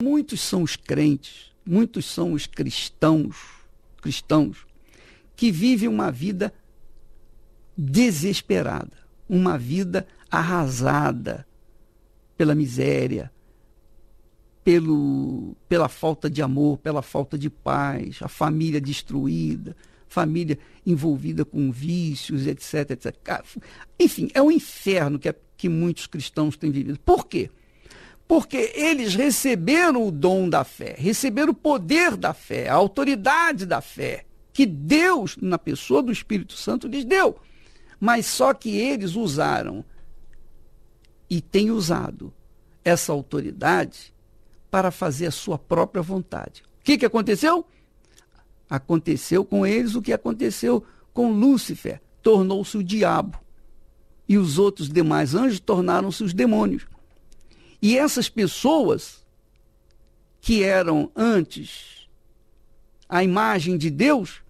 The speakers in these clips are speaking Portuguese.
Muitos são os crentes, muitos são os cristãos, cristãos que vivem uma vida desesperada, uma vida arrasada pela miséria, pelo, pela falta de amor, pela falta de paz, a família destruída, família envolvida com vícios, etc, etc. Enfim, é um inferno que, é, que muitos cristãos têm vivido. Por quê? porque eles receberam o dom da fé, receberam o poder da fé, a autoridade da fé, que Deus, na pessoa do Espírito Santo, lhes deu. Mas só que eles usaram e têm usado essa autoridade para fazer a sua própria vontade. O que, que aconteceu? Aconteceu com eles o que aconteceu com Lúcifer: tornou-se o diabo. E os outros demais anjos tornaram-se os demônios. E essas pessoas que eram antes a imagem de Deus,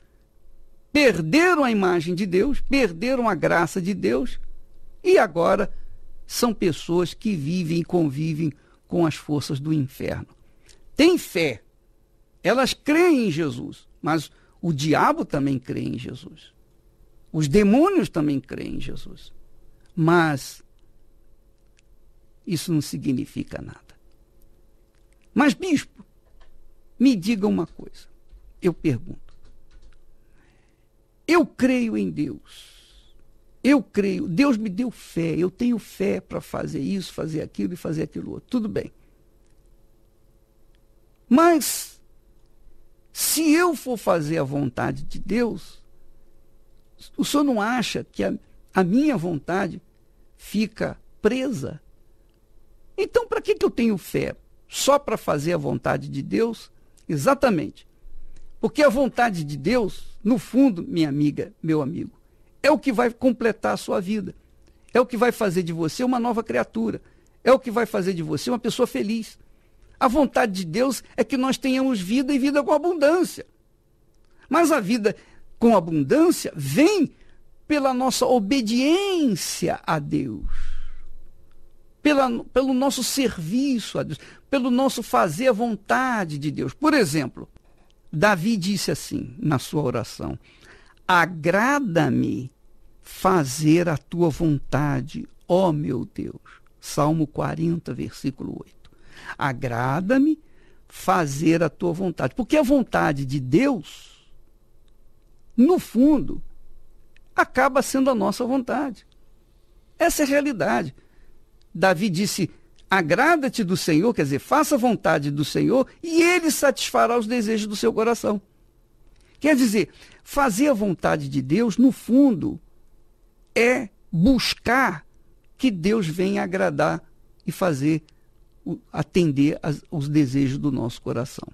perderam a imagem de Deus, perderam a graça de Deus e agora são pessoas que vivem e convivem com as forças do inferno. Tem fé, elas creem em Jesus, mas o diabo também crê em Jesus. Os demônios também creem em Jesus. Mas isso não significa nada. Mas, bispo, me diga uma coisa. Eu pergunto. Eu creio em Deus. Eu creio. Deus me deu fé. Eu tenho fé para fazer isso, fazer aquilo e fazer aquilo outro. Tudo bem. Mas, se eu for fazer a vontade de Deus, o senhor não acha que a, a minha vontade fica presa que, que eu tenho fé? Só para fazer a vontade de Deus? Exatamente. Porque a vontade de Deus, no fundo, minha amiga, meu amigo, é o que vai completar a sua vida. É o que vai fazer de você uma nova criatura. É o que vai fazer de você uma pessoa feliz. A vontade de Deus é que nós tenhamos vida e vida com abundância. Mas a vida com abundância vem pela nossa obediência a Deus pela, pelo nosso serviço a Deus, pelo nosso fazer a vontade de Deus. Por exemplo, Davi disse assim na sua oração: Agrada-me fazer a tua vontade, ó meu Deus. Salmo 40, versículo 8. Agrada-me fazer a tua vontade. Porque a vontade de Deus, no fundo, acaba sendo a nossa vontade. Essa é a realidade. Davi disse: agrada-te do Senhor, quer dizer, faça a vontade do Senhor, e ele satisfará os desejos do seu coração. Quer dizer, fazer a vontade de Deus, no fundo, é buscar que Deus venha agradar e fazer atender aos desejos do nosso coração.